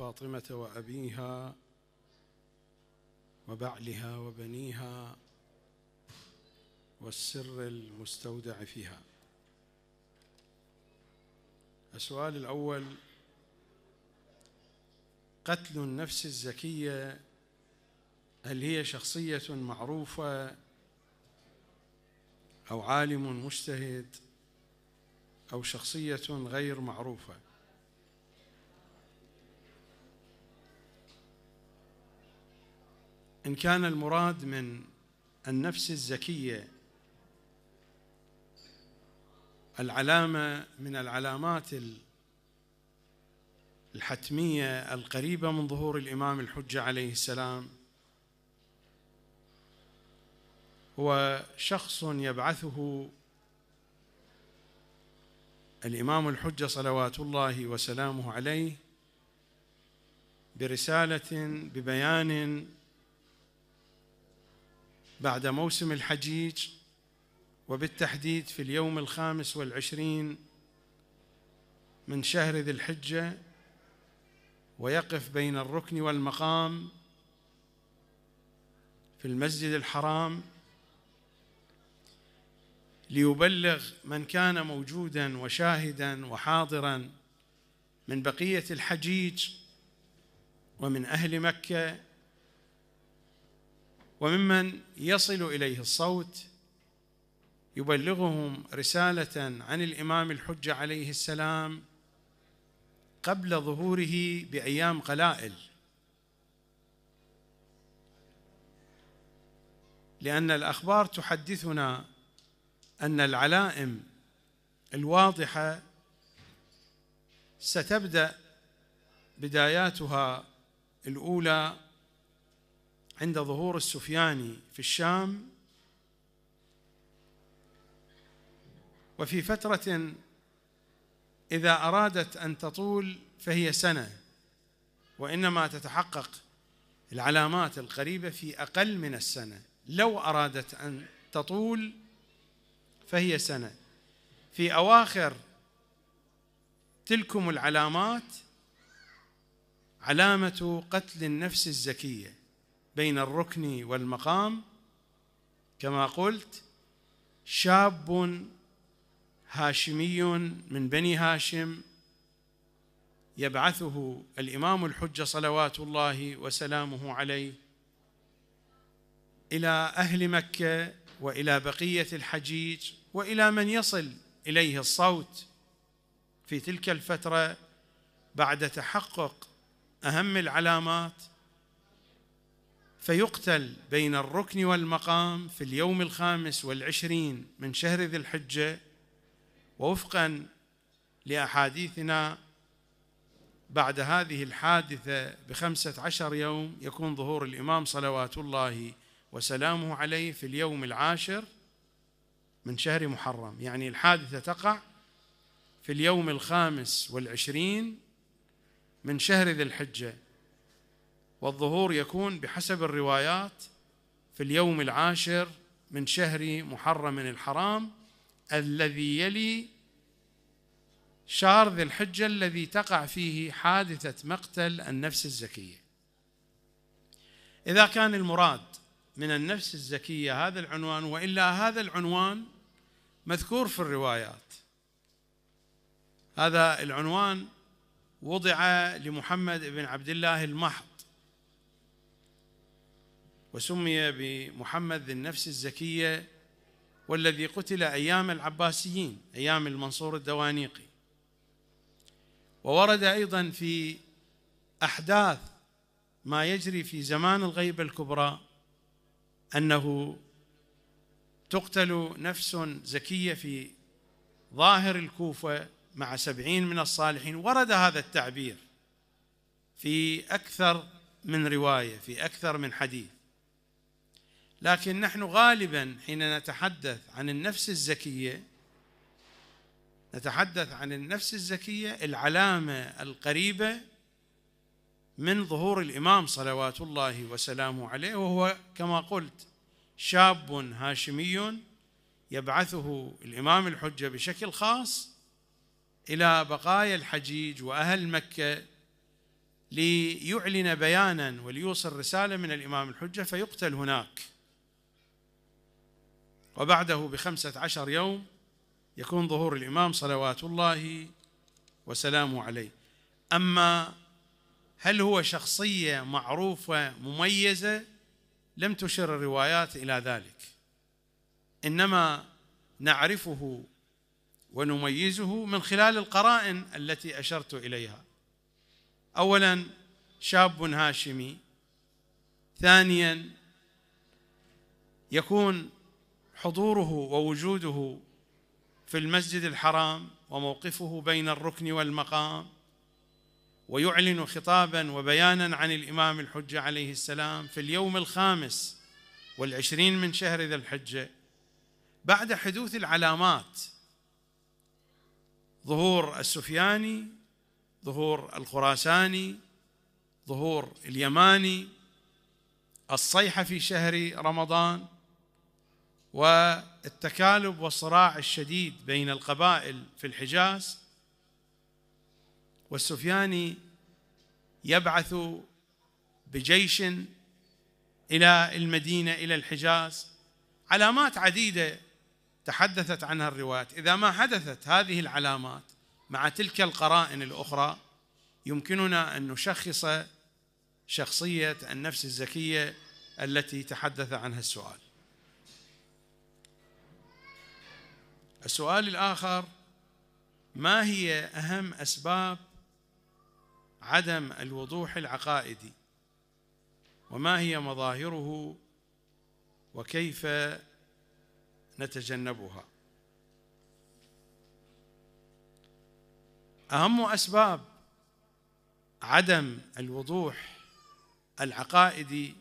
فاطمة وأبيها وبعلها وبنيها والسر المستودع فيها السؤال الأول قتل النفس الزكية هل هي شخصية معروفة أو عالم مجتهد أو شخصية غير معروفة إن كان المراد من النفس الزكية العلامة من العلامات الحتمية القريبة من ظهور الإمام الحجة عليه السلام هو شخص يبعثه الإمام الحجة صلوات الله وسلامه عليه برسالة ببيان بعد موسم الحجيج وبالتحديد في اليوم الخامس والعشرين من شهر ذي الحجة ويقف بين الركن والمقام في المسجد الحرام ليبلغ من كان موجودا وشاهدا وحاضرا من بقية الحجيج ومن أهل مكة وممن يصل اليه الصوت يبلغهم رساله عن الامام الحجه عليه السلام قبل ظهوره بايام قلائل لان الاخبار تحدثنا ان العلائم الواضحه ستبدا بداياتها الاولى عند ظهور السفياني في الشام وفي فترة إذا أرادت أن تطول فهي سنة وإنما تتحقق العلامات القريبة في أقل من السنة لو أرادت أن تطول فهي سنة في أواخر تلكم العلامات علامة قتل النفس الزكية بين الركن والمقام كما قلت شاب هاشمي من بني هاشم يبعثه الامام الحجه صلوات الله وسلامه عليه الى اهل مكه والى بقيه الحجيج والى من يصل اليه الصوت في تلك الفتره بعد تحقق اهم العلامات فيقتل بين الركن والمقام في اليوم الخامس والعشرين من شهر ذي الحجة ووفقا لأحاديثنا بعد هذه الحادثة بخمسة عشر يوم يكون ظهور الإمام صلوات الله وسلامه عليه في اليوم العاشر من شهر محرم يعني الحادثة تقع في اليوم الخامس والعشرين من شهر ذي الحجة والظهور يكون بحسب الروايات في اليوم العاشر من شهر محرم الحرام الذي يلي شهر ذي الحجة الذي تقع فيه حادثة مقتل النفس الزكية إذا كان المراد من النفس الزكية هذا العنوان وإلا هذا العنوان مذكور في الروايات هذا العنوان وضع لمحمد بن عبد الله المحض وسمي بمحمد ذي النفس الزكية والذي قتل أيام العباسيين أيام المنصور الدوانيقي وورد أيضا في أحداث ما يجري في زمان الغيبة الكبرى أنه تقتل نفس زكية في ظاهر الكوفة مع سبعين من الصالحين ورد هذا التعبير في أكثر من رواية في أكثر من حديث لكن نحن غالبا حين نتحدث عن النفس الزكيه نتحدث عن النفس الزكيه العلامه القريبه من ظهور الامام صلوات الله وسلامه عليه وهو كما قلت شاب هاشمي يبعثه الامام الحجه بشكل خاص الى بقايا الحجيج واهل مكه ليعلن بيانا وليوصل رساله من الامام الحجه فيقتل هناك وبعده بخمسة عشر يوم يكون ظهور الإمام صلوات الله وسلامه عليه أما هل هو شخصية معروفة مميزة لم تشر الروايات إلى ذلك إنما نعرفه ونميزه من خلال القرائن التي أشرت إليها أولا شاب هاشمي ثانيا يكون حضوره ووجوده في المسجد الحرام وموقفه بين الركن والمقام ويعلن خطابا وبيانا عن الإمام الحجة عليه السلام في اليوم الخامس والعشرين من شهر ذي الحجة بعد حدوث العلامات ظهور السفياني ظهور الخراساني ظهور اليماني الصيحة في شهر رمضان والتكالب والصراع الشديد بين القبائل في الحجاز والسفياني يبعث بجيش الى المدينه الى الحجاز علامات عديده تحدثت عنها الروايات اذا ما حدثت هذه العلامات مع تلك القرائن الاخرى يمكننا ان نشخص شخصيه النفس الزكيه التي تحدث عنها السؤال السؤال الآخر ما هي أهم أسباب عدم الوضوح العقائدي وما هي مظاهره وكيف نتجنبها أهم أسباب عدم الوضوح العقائدي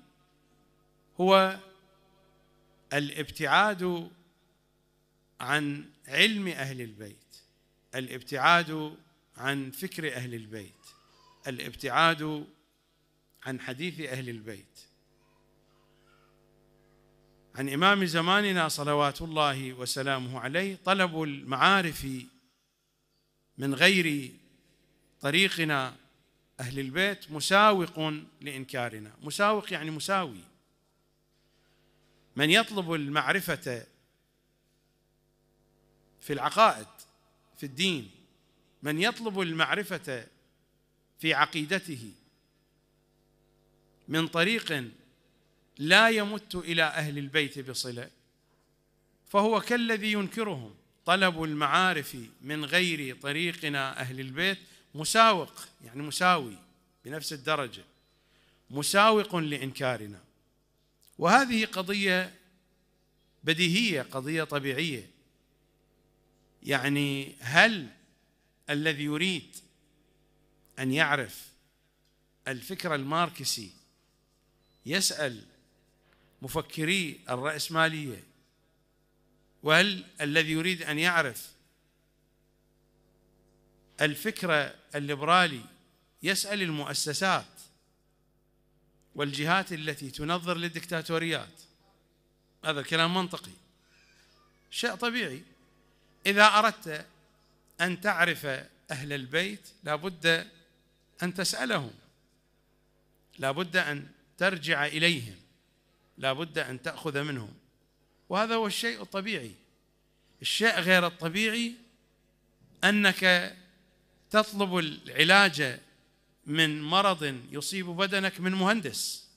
هو الابتعاد عن علم اهل البيت الابتعاد عن فكر اهل البيت الابتعاد عن حديث اهل البيت عن امام زماننا صلوات الله وسلامه عليه طلب المعارف من غير طريقنا اهل البيت مساوق لانكارنا مساوق يعني مساوي من يطلب المعرفه في العقائد في الدين من يطلب المعرفة في عقيدته من طريق لا يمت إلى أهل البيت بصلة فهو كالذي ينكرهم طلب المعارف من غير طريقنا أهل البيت مساوق يعني مساوي بنفس الدرجة مساوق لإنكارنا وهذه قضية بديهية قضية طبيعية يعني هل الذي يريد ان يعرف الفكر الماركسي يسال مفكري الرأسمالية وهل الذي يريد أن يعرف الفكر الليبرالي يسأل المؤسسات والجهات التي تنظر للدكتاتوريات هذا الكلام منطقي شيء طبيعي إذا أردت أن تعرف أهل البيت لابد أن تسألهم لابد أن ترجع إليهم لابد أن تأخذ منهم وهذا هو الشيء الطبيعي الشيء غير الطبيعي أنك تطلب العلاج من مرض يصيب بدنك من مهندس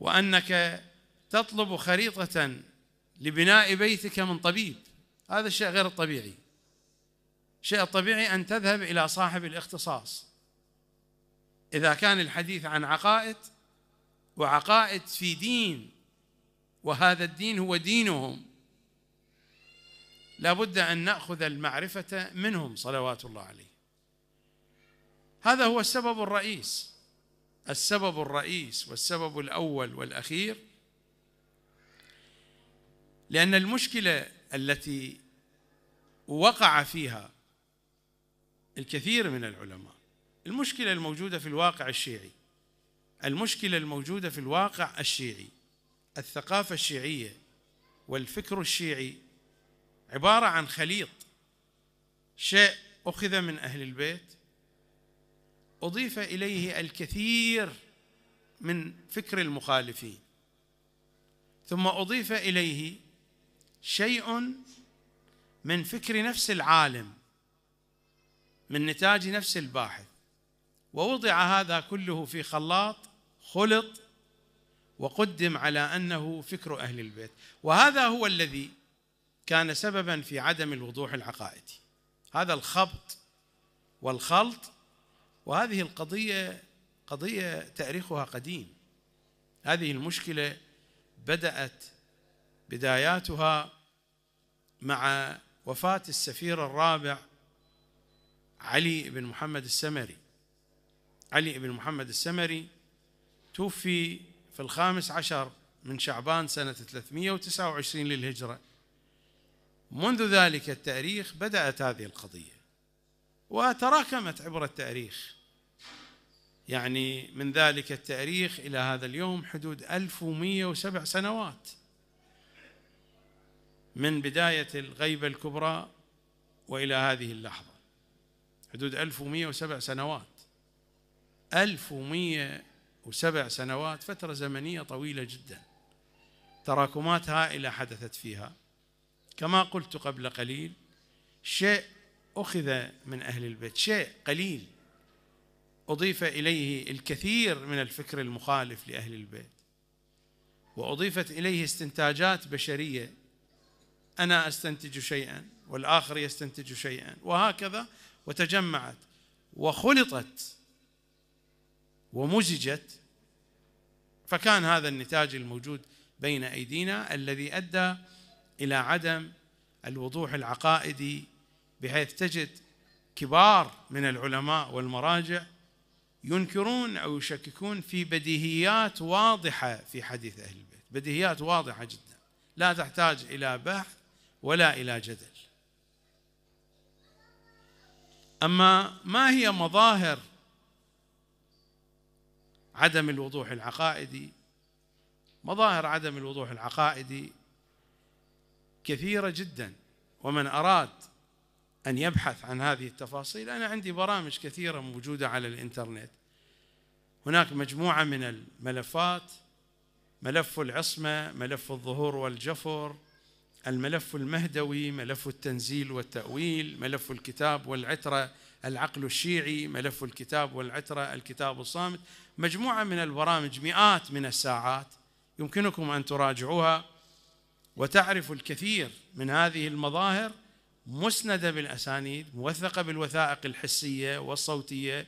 وأنك تطلب خريطة لبناء بيتك من طبيب هذا الشيء غير الطبيعي الشيء الطبيعي أن تذهب إلى صاحب الاختصاص إذا كان الحديث عن عقائد وعقائد في دين وهذا الدين هو دينهم لابد أن نأخذ المعرفة منهم صلوات الله عليه هذا هو السبب الرئيس السبب الرئيس والسبب الأول والأخير لأن المشكلة التي وقع فيها الكثير من العلماء المشكلة الموجودة في الواقع الشيعي المشكلة الموجودة في الواقع الشيعي الثقافة الشيعية والفكر الشيعي عبارة عن خليط شيء أخذ من أهل البيت أضيف إليه الكثير من فكر المخالفين ثم أضيف إليه شيء من فكر نفس العالم من نتاج نفس الباحث ووضع هذا كله في خلاط خلط وقدم على انه فكر اهل البيت وهذا هو الذي كان سببا في عدم الوضوح العقائدي هذا الخبط والخلط وهذه القضيه قضيه تاريخها قديم هذه المشكله بدات بداياتها مع وفاة السفير الرابع علي بن محمد السمري علي بن محمد السمري توفي في الخامس عشر من شعبان سنة 329 للهجرة منذ ذلك التاريخ بدأت هذه القضية وتراكمت عبر التاريخ يعني من ذلك التاريخ إلى هذا اليوم حدود 1107 سنوات من بداية الغيبة الكبرى وإلى هذه اللحظة حدود 1107 سنوات 1107 سنوات فترة زمنية طويلة جدا تراكمات هائلة حدثت فيها كما قلت قبل قليل شيء أخذ من أهل البيت شيء قليل أضيف إليه الكثير من الفكر المخالف لأهل البيت وأضيفت إليه استنتاجات بشرية أنا أستنتج شيئا والآخر يستنتج شيئا وهكذا وتجمعت وخلطت ومزجت فكان هذا النتاج الموجود بين أيدينا الذي أدى إلى عدم الوضوح العقائدي بحيث تجد كبار من العلماء والمراجع ينكرون او يشككون في بديهيات واضحه في حديث اهل البيت، بديهيات واضحه جدا، لا تحتاج الى بحث ولا إلى جدل أما ما هي مظاهر عدم الوضوح العقائدي مظاهر عدم الوضوح العقائدي كثيرة جدا ومن أراد أن يبحث عن هذه التفاصيل أنا عندي برامج كثيرة موجودة على الإنترنت هناك مجموعة من الملفات ملف العصمة ملف الظهور والجفر الملف المهدوي ملف التنزيل والتأويل ملف الكتاب والعترة العقل الشيعي ملف الكتاب والعترة الكتاب الصامت مجموعة من البرامج مئات من الساعات يمكنكم أن تراجعوها وتعرفوا الكثير من هذه المظاهر مسندة بالأسانيد موثقة بالوثائق الحسية والصوتية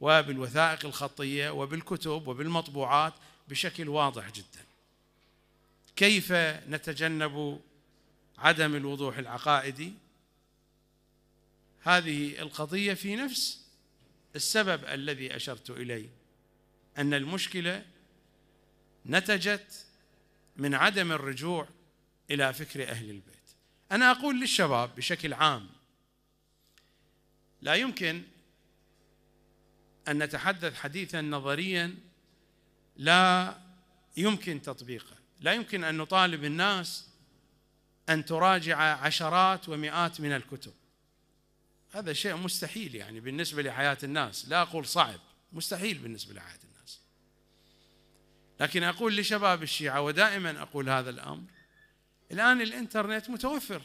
وبالوثائق الخطية وبالكتب وبالمطبوعات بشكل واضح جدا كيف نتجنب عدم الوضوح العقائدي هذه القضية في نفس السبب الذي أشرت إليه أن المشكلة نتجت من عدم الرجوع إلى فكر أهل البيت أنا أقول للشباب بشكل عام لا يمكن أن نتحدث حديثا نظريا لا يمكن تطبيقه لا يمكن أن نطالب الناس أن تراجع عشرات ومئات من الكتب هذا شيء مستحيل يعني بالنسبة لحياة الناس لا أقول صعب مستحيل بالنسبة لحياة الناس لكن أقول لشباب الشيعة ودائما أقول هذا الأمر الآن الإنترنت متوفر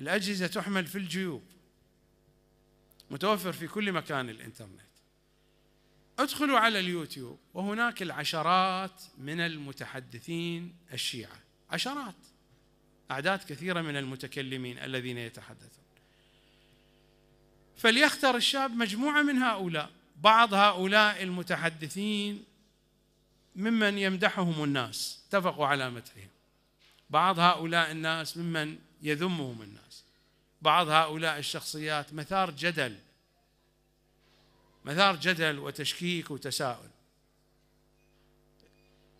الأجهزة تحمل في الجيوب متوفر في كل مكان الإنترنت ادخلوا على اليوتيوب وهناك العشرات من المتحدثين الشيعة عشرات أعداد كثيرة من المتكلمين الذين يتحدثون فليختر الشاب مجموعة من هؤلاء بعض هؤلاء المتحدثين ممن يمدحهم الناس اتفقوا على مدحهم بعض هؤلاء الناس ممن يذمهم الناس بعض هؤلاء الشخصيات مثار جدل مثار جدل وتشكيك وتساؤل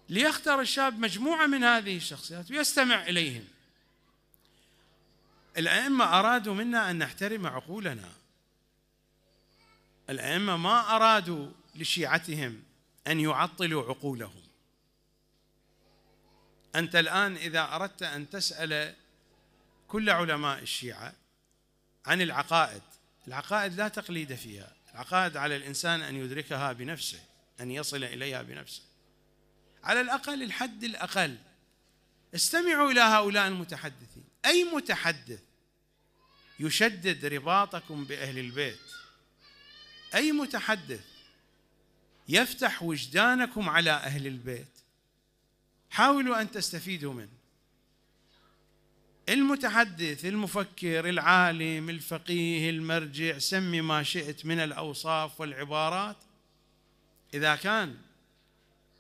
ليختار الشاب مجموعة من هذه الشخصيات ويستمع إليهم الأئمة أرادوا منا أن نحترم عقولنا الأئمة ما أرادوا لشيعتهم أن يعطلوا عقولهم أنت الآن إذا أردت أن تسأل كل علماء الشيعة عن العقائد العقائد لا تقليد فيها العقائد على الإنسان أن يدركها بنفسه أن يصل إليها بنفسه على الأقل الحد الأقل استمعوا إلى هؤلاء المتحدثين أي متحدث يشدد رباطكم بأهل البيت أي متحدث يفتح وجدانكم على أهل البيت حاولوا أن تستفيدوا منه المتحدث المفكر العالم الفقيه المرجع سمي ما شئت من الأوصاف والعبارات إذا كان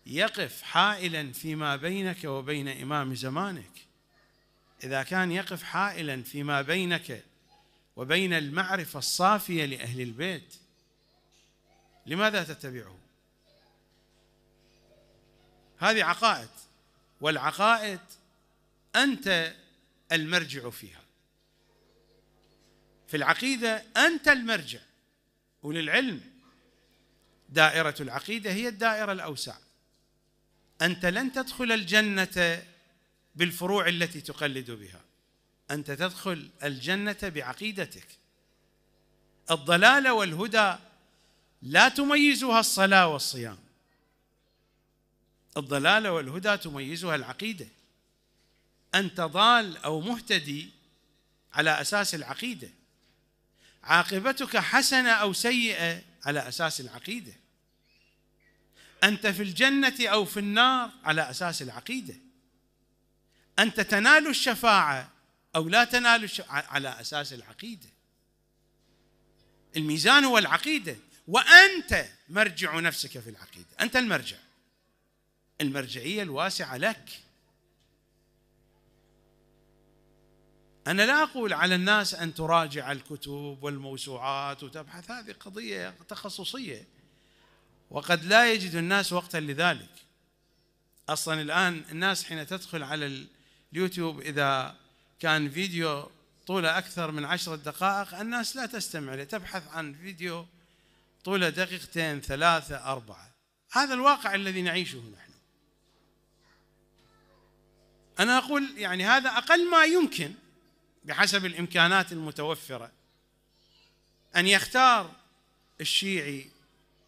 يقف حائلا فيما بينك وبين إمام زمانك إذا كان يقف حائلا فيما بينك وبين المعرفة الصافية لأهل البيت لماذا تتبعه هذه عقائد والعقائد أنت المرجع فيها في العقيدة أنت المرجع وللعلم دائرة العقيدة هي الدائرة الأوسع أنت لن تدخل الجنة بالفروع التي تقلد بها انت تدخل الجنه بعقيدتك الضلال والهدى لا تميزها الصلاه والصيام الضلال والهدى تميزها العقيده انت ضال او مهتدي على اساس العقيده عاقبتك حسنه او سيئه على اساس العقيده انت في الجنه او في النار على اساس العقيده أنت تنال الشفاعة أو لا تنال الشفاعة على أساس العقيدة الميزان هو العقيدة وأنت مرجع نفسك في العقيدة أنت المرجع المرجعية الواسعة لك أنا لا أقول على الناس أن تراجع الكتب والموسوعات وتبحث هذه قضية تخصصية وقد لا يجد الناس وقتا لذلك أصلا الآن الناس حين تدخل على اليوتيوب إذا كان فيديو طوله أكثر من عشرة دقائق الناس لا تستمع له تبحث عن فيديو طوله دقيقتين ثلاثة أربعة هذا الواقع الذي نعيشه نحن أنا أقول يعني هذا أقل ما يمكن بحسب الإمكانات المتوفرة أن يختار الشيعي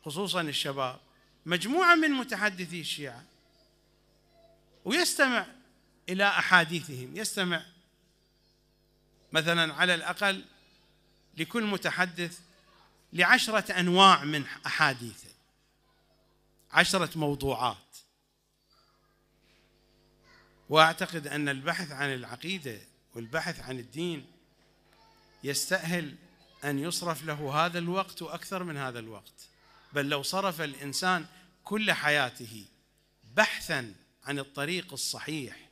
خصوصا الشباب مجموعة من متحدثي الشيعة ويستمع إلى أحاديثهم يستمع مثلا على الأقل لكل متحدث لعشرة أنواع من أحاديثه عشرة موضوعات وأعتقد أن البحث عن العقيدة والبحث عن الدين يستأهل أن يصرف له هذا الوقت وأكثر من هذا الوقت بل لو صرف الإنسان كل حياته بحثا عن الطريق الصحيح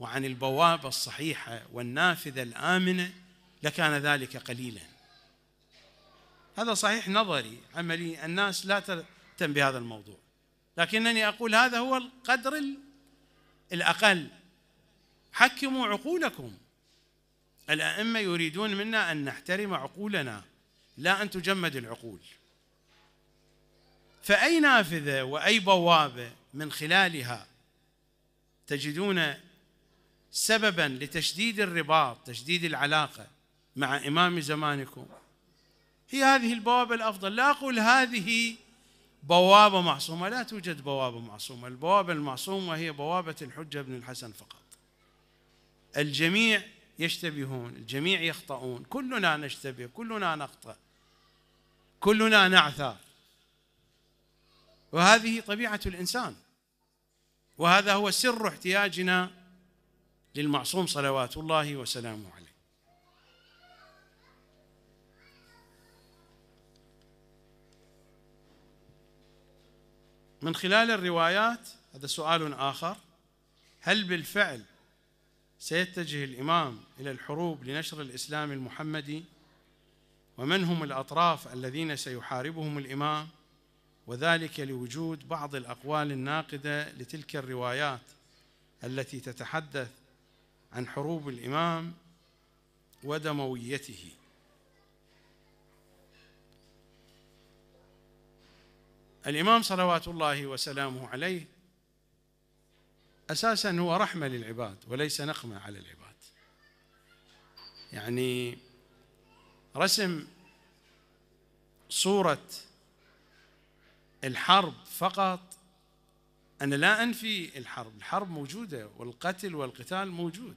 وعن البوابه الصحيحه والنافذه الامنه لكان ذلك قليلا هذا صحيح نظري عملي الناس لا تهتم بهذا الموضوع لكنني اقول هذا هو القدر الاقل حكموا عقولكم الائمه يريدون منا ان نحترم عقولنا لا ان تجمد العقول فاي نافذه واي بوابه من خلالها تجدون سببا لتشديد الرباط تشديد العلاقه مع امام زمانكم هي هذه البوابه الافضل لا اقول هذه بوابه معصومه لا توجد بوابه معصومه البوابه المعصومه هي بوابه الحجه بن الحسن فقط الجميع يشتبهون الجميع يخطئون كلنا نشتبه كلنا نخطأ كلنا نعثر وهذه طبيعة الإنسان وهذا هو سر احتياجنا للمعصوم صلوات الله وسلامه عليه من خلال الروايات هذا سؤال آخر هل بالفعل سيتجه الإمام إلى الحروب لنشر الإسلام المحمدي ومن هم الأطراف الذين سيحاربهم الإمام وذلك لوجود بعض الأقوال الناقدة لتلك الروايات التي تتحدث عن حروب الإمام ودمويته الإمام صلوات الله وسلامه عليه أساسا هو رحمة للعباد وليس نقمة على العباد يعني رسم صورة الحرب فقط أنا لا أنفي الحرب الحرب موجودة والقتل والقتال موجود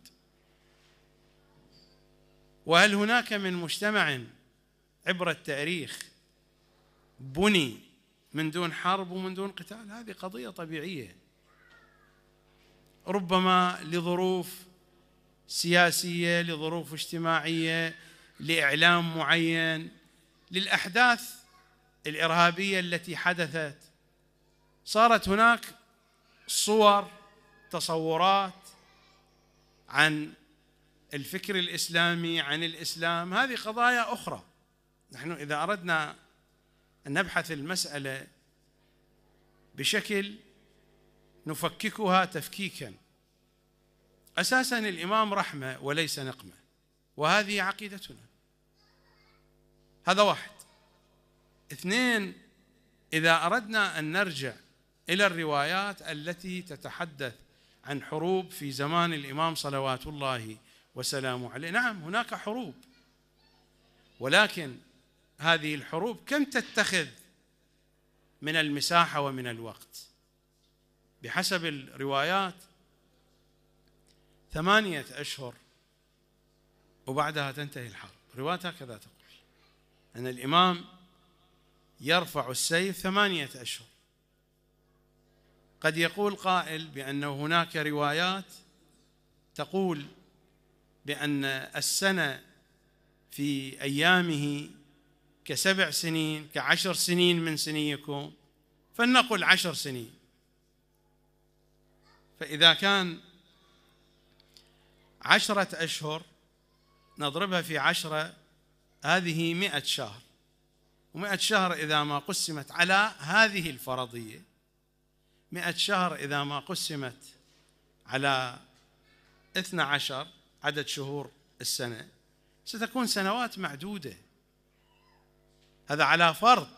وهل هناك من مجتمع عبر التاريخ بني من دون حرب ومن دون قتال هذه قضية طبيعية ربما لظروف سياسية لظروف اجتماعية لإعلام معين للأحداث الإرهابية التي حدثت صارت هناك صور تصورات عن الفكر الاسلامي عن الاسلام هذه قضايا اخرى نحن اذا اردنا ان نبحث المساله بشكل نفككها تفكيكا اساسا الامام رحمه وليس نقمه وهذه عقيدتنا هذا واحد اثنين اذا اردنا ان نرجع الى الروايات التي تتحدث عن حروب في زمان الامام صلوات الله وسلامه عليه نعم هناك حروب ولكن هذه الحروب كم تتخذ من المساحه ومن الوقت بحسب الروايات ثمانيه اشهر وبعدها تنتهي الحرب روايه هكذا تقول ان الامام يرفع السيف ثمانيه اشهر قد يقول قائل بأن هناك روايات تقول بأن السنة في أيامه كسبع سنين كعشر سنين من سنيكم فلنقل عشر سنين فإذا كان عشرة أشهر نضربها في عشرة هذه مئة شهر ومئة شهر إذا ما قسمت على هذه الفرضية مئة شهر إذا ما قسمت على اثنى عشر عدد شهور السنة ستكون سنوات معدودة هذا على فرض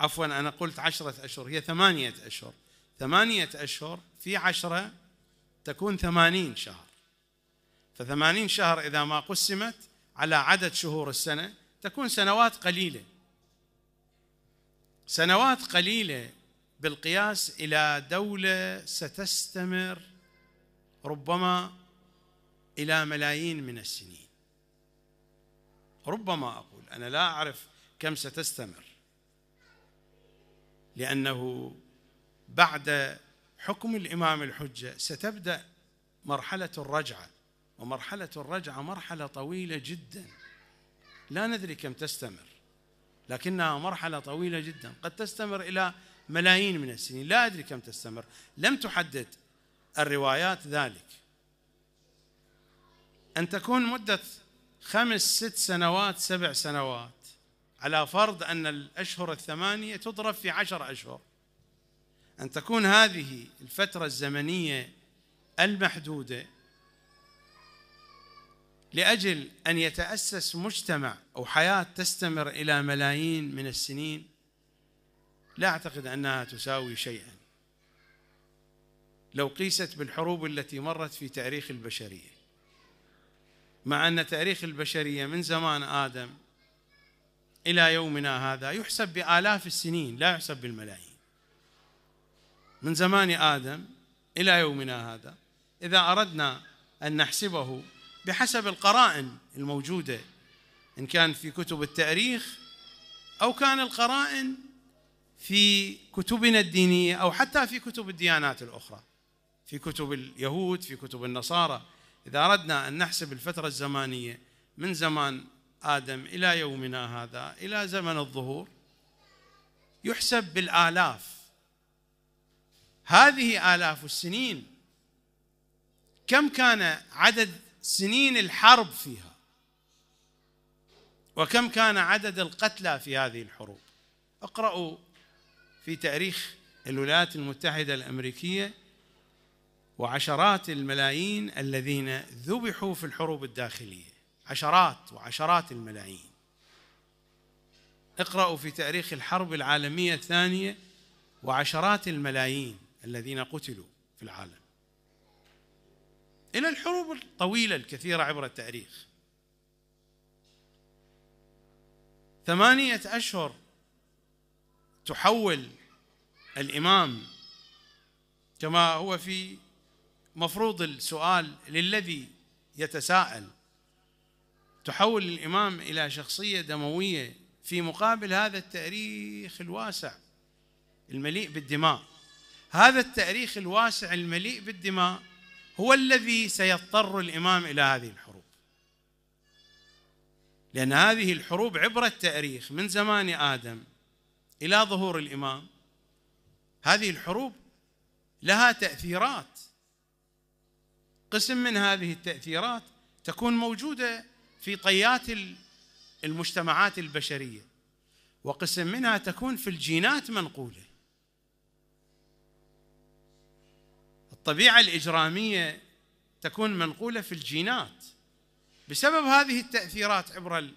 عفوا أنا قلت عشرة أشهر هي ثمانية أشهر ثمانية أشهر في عشرة تكون ثمانين شهر فثمانين شهر إذا ما قسمت على عدد شهور السنة تكون سنوات قليلة سنوات قليلة بالقياس الى دوله ستستمر ربما الى ملايين من السنين ربما اقول انا لا اعرف كم ستستمر لانه بعد حكم الامام الحجه ستبدا مرحله الرجعه ومرحله الرجعه مرحله طويله جدا لا ندري كم تستمر لكنها مرحله طويله جدا قد تستمر الى ملايين من السنين لا أدري كم تستمر لم تحدد الروايات ذلك أن تكون مدة خمس ست سنوات سبع سنوات على فرض أن الأشهر الثمانية تضرب في عشر أشهر أن تكون هذه الفترة الزمنية المحدودة لأجل أن يتأسس مجتمع أو حياة تستمر إلى ملايين من السنين لا أعتقد أنها تساوي شيئا لو قيست بالحروب التي مرت في تاريخ البشرية مع أن تاريخ البشرية من زمان آدم إلى يومنا هذا يحسب بآلاف السنين لا يحسب بالملايين من زمان آدم إلى يومنا هذا إذا أردنا أن نحسبه بحسب القرائن الموجودة إن كان في كتب التاريخ أو كان القرائن في كتبنا الدينيه او حتى في كتب الديانات الاخرى في كتب اليهود في كتب النصارى اذا اردنا ان نحسب الفتره الزمانيه من زمان ادم الى يومنا هذا الى زمن الظهور يحسب بالالاف هذه آلاف السنين كم كان عدد سنين الحرب فيها وكم كان عدد القتلى في هذه الحروب اقرأوا في تاريخ الولايات المتحدة الأمريكية وعشرات الملايين الذين ذبحوا في الحروب الداخلية عشرات وعشرات الملايين اقرأوا في تاريخ الحرب العالمية الثانية وعشرات الملايين الذين قتلوا في العالم إلى الحروب الطويلة الكثيرة عبر التاريخ ثمانية أشهر تحول الامام كما هو في مفروض السؤال للذي يتساءل تحول الامام الى شخصيه دمويه في مقابل هذا التاريخ الواسع المليء بالدماء هذا التاريخ الواسع المليء بالدماء هو الذي سيضطر الامام الى هذه الحروب لان هذه الحروب عبر التاريخ من زمان ادم الى ظهور الامام هذه الحروب لها تاثيرات قسم من هذه التاثيرات تكون موجوده في طيات المجتمعات البشريه وقسم منها تكون في الجينات منقوله الطبيعه الاجراميه تكون منقوله في الجينات بسبب هذه التاثيرات عبر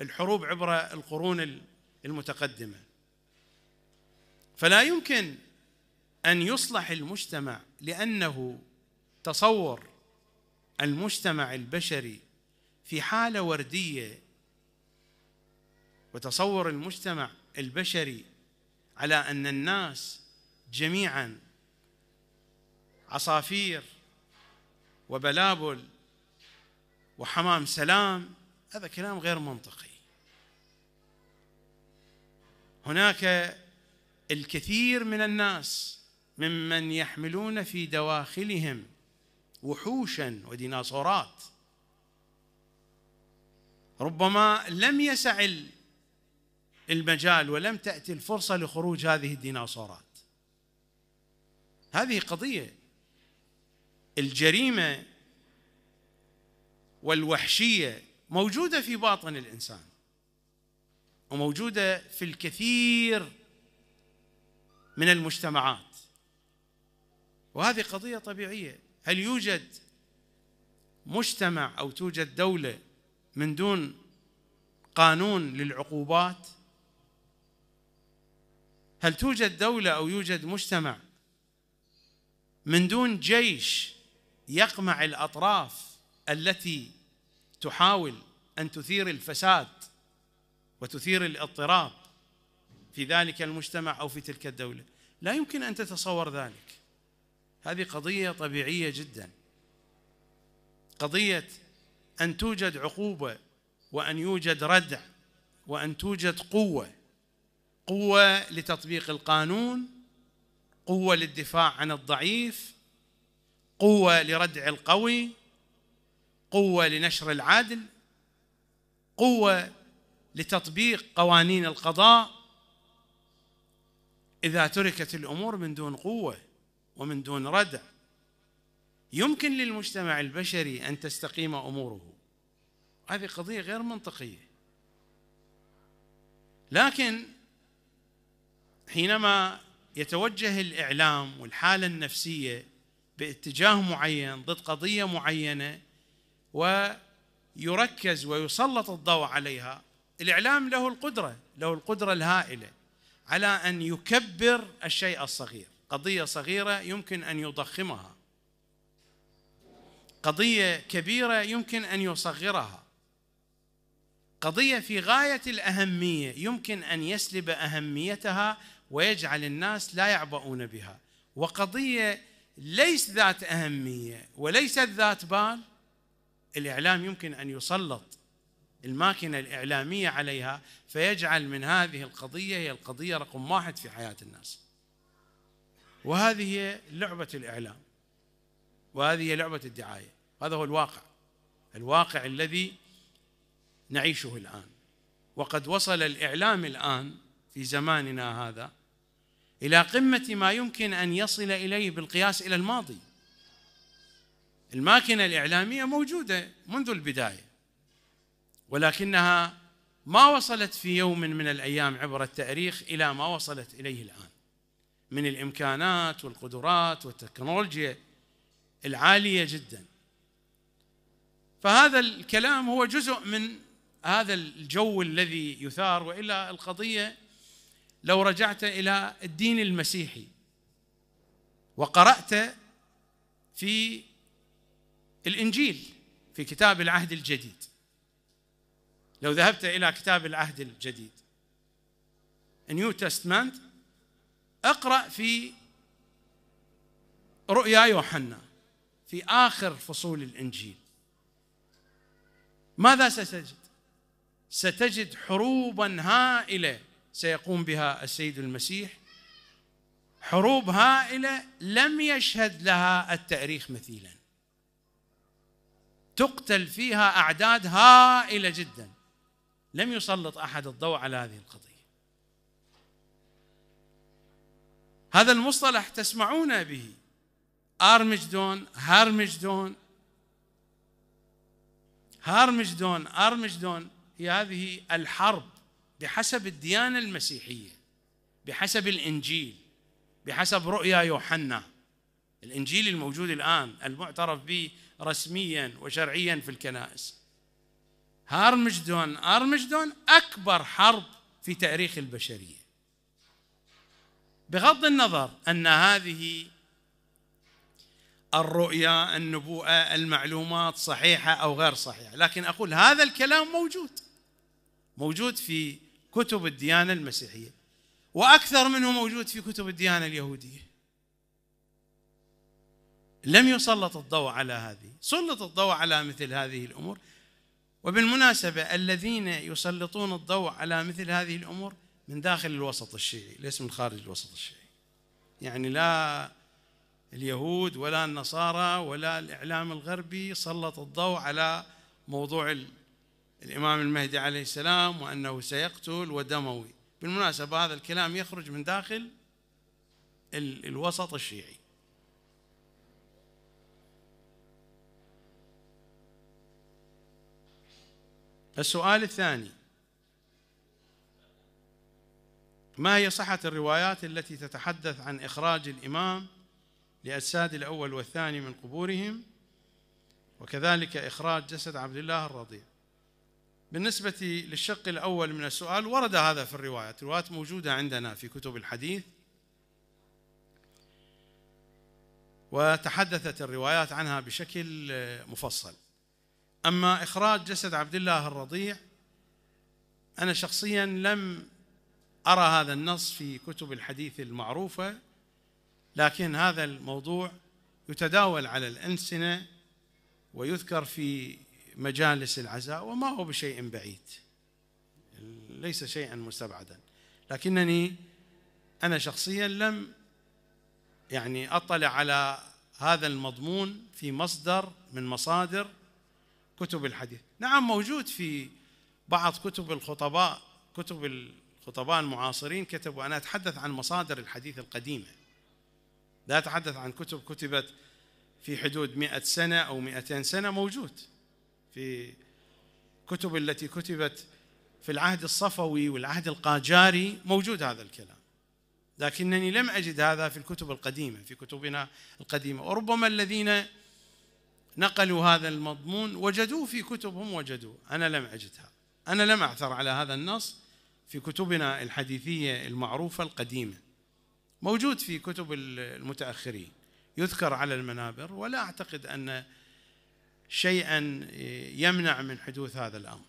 الحروب عبر القرون المتقدمه فلا يمكن ان يصلح المجتمع لانه تصور المجتمع البشري في حاله ورديه وتصور المجتمع البشري على ان الناس جميعا عصافير وبلابل وحمام سلام هذا كلام غير منطقي هناك الكثير من الناس ممن يحملون في دواخلهم وحوشا وديناصورات ربما لم يسع المجال ولم تأتي الفرصة لخروج هذه الديناصورات هذه قضية الجريمة والوحشية موجودة في باطن الإنسان وموجودة في الكثير من المجتمعات وهذه قضيه طبيعيه هل يوجد مجتمع او توجد دوله من دون قانون للعقوبات هل توجد دوله او يوجد مجتمع من دون جيش يقمع الاطراف التي تحاول ان تثير الفساد وتثير الاضطراب في ذلك المجتمع أو في تلك الدولة لا يمكن أن تتصور ذلك هذه قضية طبيعية جدا قضية أن توجد عقوبة وأن يوجد ردع وأن توجد قوة قوة لتطبيق القانون قوة للدفاع عن الضعيف قوة لردع القوي قوة لنشر العدل قوة لتطبيق قوانين القضاء إذا تركت الأمور من دون قوة ومن دون ردع يمكن للمجتمع البشري أن تستقيم أموره هذه قضية غير منطقية لكن حينما يتوجه الإعلام والحالة النفسية باتجاه معين ضد قضية معينة ويركز ويسلط الضوء عليها الإعلام له القدرة له القدرة الهائلة على ان يكبر الشيء الصغير قضيه صغيره يمكن ان يضخمها قضيه كبيره يمكن ان يصغرها قضيه في غايه الاهميه يمكن ان يسلب اهميتها ويجعل الناس لا يعبؤون بها وقضيه ليس ذات اهميه وليست ذات بال الاعلام يمكن ان يسلط الماكينة الإعلامية عليها فيجعل من هذه القضية هي القضية رقم واحد في حياة الناس وهذه هي لعبة الإعلام وهذه هي لعبة الدعاية هذا هو الواقع الواقع الذي نعيشه الآن وقد وصل الإعلام الآن في زماننا هذا إلى قمة ما يمكن أن يصل إليه بالقياس إلى الماضي الماكينة الإعلامية موجودة منذ البداية ولكنها ما وصلت في يوم من الايام عبر التاريخ الى ما وصلت اليه الان من الامكانات والقدرات والتكنولوجيا العاليه جدا فهذا الكلام هو جزء من هذا الجو الذي يثار والا القضيه لو رجعت الى الدين المسيحي وقرات في الانجيل في كتاب العهد الجديد لو ذهبت إلى كتاب العهد الجديد نيو تستمنت اقرأ في رؤيا يوحنا في آخر فصول الإنجيل ماذا ستجد؟ ستجد حروبا هائلة سيقوم بها السيد المسيح حروب هائلة لم يشهد لها التاريخ مثيلا تقتل فيها أعداد هائلة جدا لم يسلط احد الضوء على هذه القضيه. هذا المصطلح تسمعون به ارمجدون هارمجدون هارمجدون ارمجدون هي هذه الحرب بحسب الديانه المسيحيه بحسب الانجيل بحسب رؤيا يوحنا الانجيل الموجود الان المعترف به رسميا وشرعيا في الكنائس هارمجدون ارمجدون اكبر حرب في تاريخ البشريه بغض النظر ان هذه الرؤيا النبوءه المعلومات صحيحه او غير صحيحه لكن اقول هذا الكلام موجود موجود في كتب الديانه المسيحيه واكثر منه موجود في كتب الديانه اليهوديه لم يسلط الضوء على هذه سلط الضوء على مثل هذه الامور وبالمناسبة الذين يسلطون الضوء على مثل هذه الأمور من داخل الوسط الشيعي ليس من خارج الوسط الشيعي يعني لا اليهود ولا النصارى ولا الإعلام الغربي سلط الضوء على موضوع الإمام المهدي عليه السلام وأنه سيقتل ودموي بالمناسبة هذا الكلام يخرج من داخل الوسط الشيعي السؤال الثاني ما هي صحة الروايات التي تتحدث عن إخراج الإمام لأجساد الأول والثاني من قبورهم وكذلك إخراج جسد عبد الله الرضيع بالنسبة للشق الأول من السؤال ورد هذا في الروايات الروايات موجودة عندنا في كتب الحديث وتحدثت الروايات عنها بشكل مفصل أما إخراج جسد عبد الله الرضيع أنا شخصيا لم أرى هذا النص في كتب الحديث المعروفة لكن هذا الموضوع يتداول على الألسنة ويذكر في مجالس العزاء وما هو بشيء بعيد ليس شيئا مستبعدا لكنني أنا شخصيا لم يعني أطلع على هذا المضمون في مصدر من مصادر كتب الحديث نعم موجود في بعض كتب الخطباء كتب الخطباء المعاصرين كتبوا أنا أتحدث عن مصادر الحديث القديمة لا أتحدث عن كتب كتبت في حدود مئة سنة أو مئتين سنة موجود في كتب التي كتبت في العهد الصفوي والعهد القاجاري موجود هذا الكلام لكنني لم أجد هذا في الكتب القديمة في كتبنا القديمة وربما الذين نقلوا هذا المضمون وجدوه في كتبهم وجدوه أنا لم أجدها أنا لم أعثر على هذا النص في كتبنا الحديثية المعروفة القديمة موجود في كتب المتأخرين يذكر على المنابر ولا أعتقد أن شيئا يمنع من حدوث هذا الأمر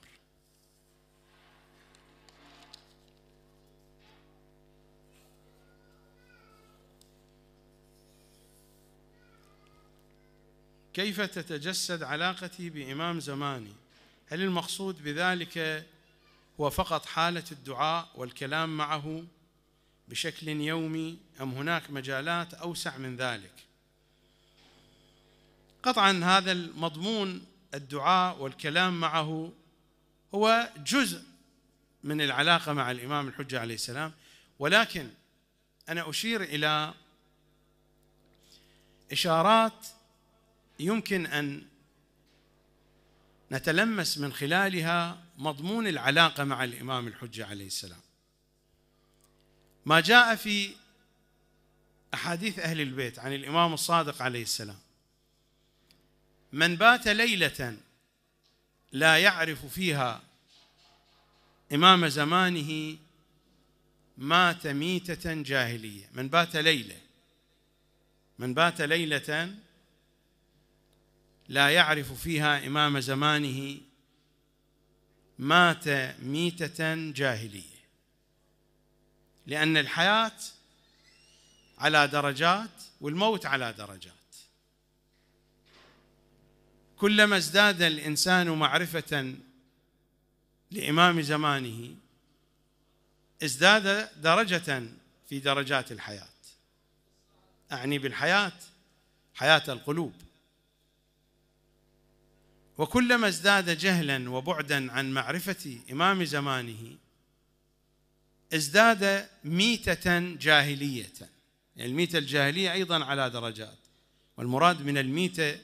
كيف تتجسد علاقتي بإمام زماني هل المقصود بذلك هو فقط حالة الدعاء والكلام معه بشكل يومي أم هناك مجالات أوسع من ذلك قطعا هذا المضمون الدعاء والكلام معه هو جزء من العلاقة مع الإمام الحجة عليه السلام ولكن أنا أشير إلى إشارات يمكن ان نتلمس من خلالها مضمون العلاقه مع الامام الحجه عليه السلام ما جاء في احاديث اهل البيت عن الامام الصادق عليه السلام من بات ليله لا يعرف فيها امام زمانه مات ميته جاهليه من بات ليله من بات ليله لا يعرف فيها إمام زمانه مات ميتة جاهلية لأن الحياة على درجات والموت على درجات كلما ازداد الإنسان معرفة لإمام زمانه ازداد درجة في درجات الحياة أعني بالحياة حياة القلوب وكلما ازداد جهلا وبعدا عن معرفة إمام زمانه ازداد ميتة جاهلية يعني الميتة الجاهلية أيضا على درجات والمراد من الميتة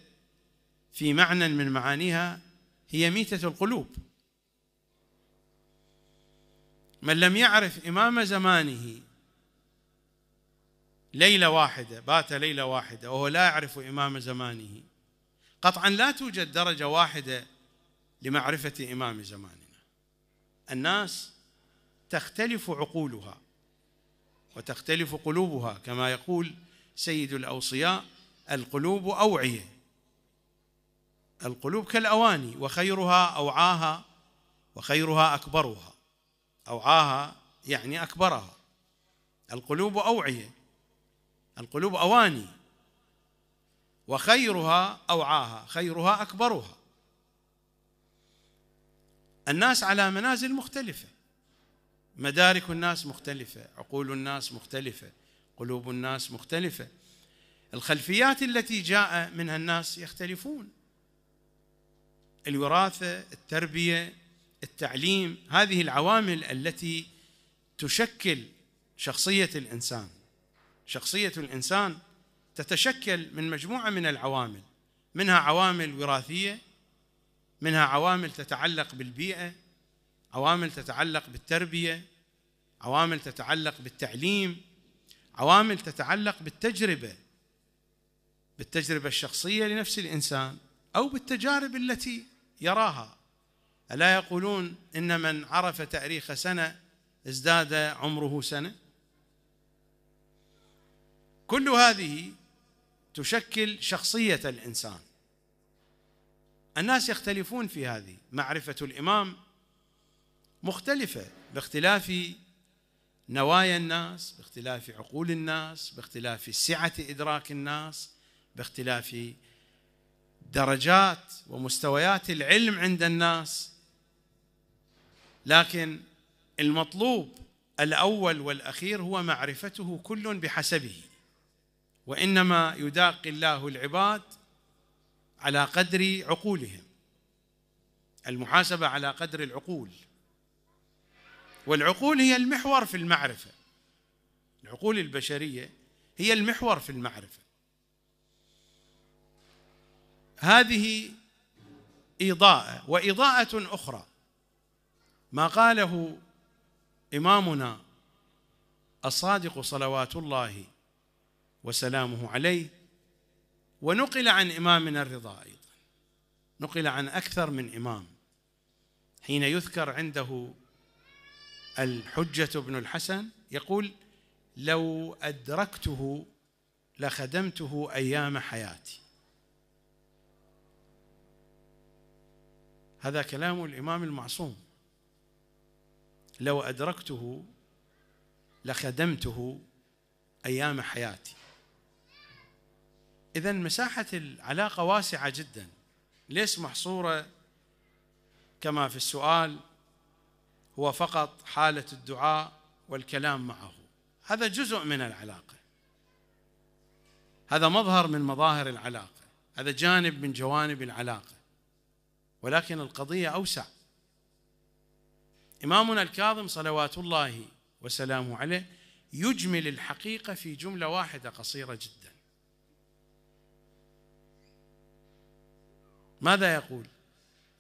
في معنى من معانيها هي ميتة القلوب من لم يعرف إمام زمانه ليلة واحدة بات ليلة واحدة وهو لا يعرف إمام زمانه قطعا لا توجد درجة واحدة لمعرفة إمام زماننا الناس تختلف عقولها وتختلف قلوبها كما يقول سيد الأوصياء القلوب أوعية القلوب كالأواني وخيرها أوعاها وخيرها أكبرها أوعاها يعني أكبرها القلوب أوعية القلوب أواني وخيرها أوعاها خيرها أكبرها الناس على منازل مختلفة مدارك الناس مختلفة عقول الناس مختلفة قلوب الناس مختلفة الخلفيات التي جاء منها الناس يختلفون الوراثة التربية التعليم هذه العوامل التي تشكل شخصية الإنسان شخصية الإنسان تتشكل من مجموعه من العوامل منها عوامل وراثيه منها عوامل تتعلق بالبيئه عوامل تتعلق بالتربيه عوامل تتعلق بالتعليم عوامل تتعلق بالتجربه بالتجربه الشخصيه لنفس الانسان او بالتجارب التي يراها الا يقولون ان من عرف تاريخ سنه ازداد عمره سنه كل هذه تشكل شخصيه الانسان الناس يختلفون في هذه معرفه الامام مختلفه باختلاف نوايا الناس باختلاف عقول الناس باختلاف سعه ادراك الناس باختلاف درجات ومستويات العلم عند الناس لكن المطلوب الاول والاخير هو معرفته كل بحسبه وانما يداقي الله العباد على قدر عقولهم المحاسبه على قدر العقول والعقول هي المحور في المعرفه العقول البشريه هي المحور في المعرفه هذه اضاءه واضاءه اخرى ما قاله امامنا الصادق صلوات الله وسلامه عليه ونقل عن إمامنا الرضا أيضا نقل عن أكثر من إمام حين يذكر عنده الحجة بن الحسن يقول لو أدركته لخدمته أيام حياتي هذا كلام الإمام المعصوم لو أدركته لخدمته أيام حياتي إذا مساحة العلاقة واسعة جدا ليس محصورة كما في السؤال هو فقط حالة الدعاء والكلام معه هذا جزء من العلاقة هذا مظهر من مظاهر العلاقة هذا جانب من جوانب العلاقة ولكن القضية أوسع إمامنا الكاظم صلوات الله وسلامه عليه يجمل الحقيقة في جملة واحدة قصيرة جدا ماذا يقول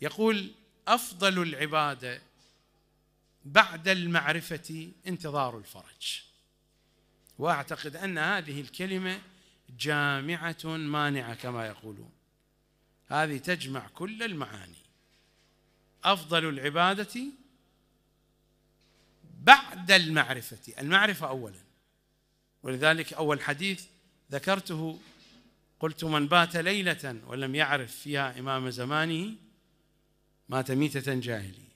يقول افضل العباده بعد المعرفه انتظار الفرج واعتقد ان هذه الكلمه جامعه مانعه كما يقولون هذه تجمع كل المعاني افضل العباده بعد المعرفه المعرفه اولا ولذلك اول حديث ذكرته قلت من بات ليلة ولم يعرف فيها إمام زمانه مات ميتة جاهلية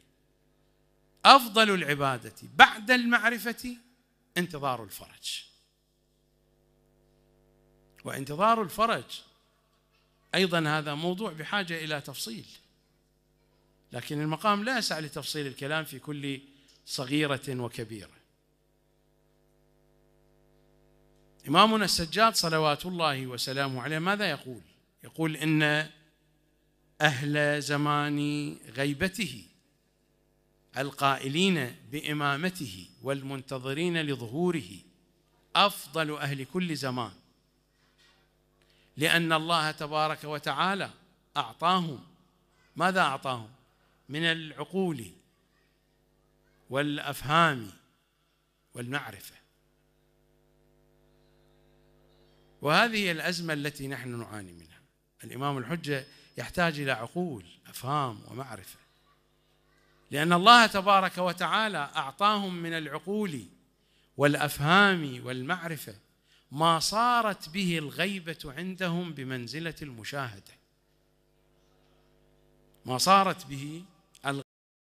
أفضل العبادة بعد المعرفة انتظار الفرج وانتظار الفرج أيضا هذا موضوع بحاجة إلى تفصيل لكن المقام لا يسع لتفصيل الكلام في كل صغيرة وكبيرة إمامنا السجاد صلوات الله وسلامه عليه ماذا يقول يقول إن أهل زمان غيبته القائلين بإمامته والمنتظرين لظهوره أفضل أهل كل زمان لأن الله تبارك وتعالى أعطاهم ماذا أعطاهم من العقول والأفهام والمعرفة وهذه هي الأزمة التي نحن نعاني منها الإمام الحجة يحتاج إلى عقول أفهام ومعرفة لأن الله تبارك وتعالى أعطاهم من العقول والأفهام والمعرفة ما صارت به الغيبة عندهم بمنزلة المشاهدة ما صارت به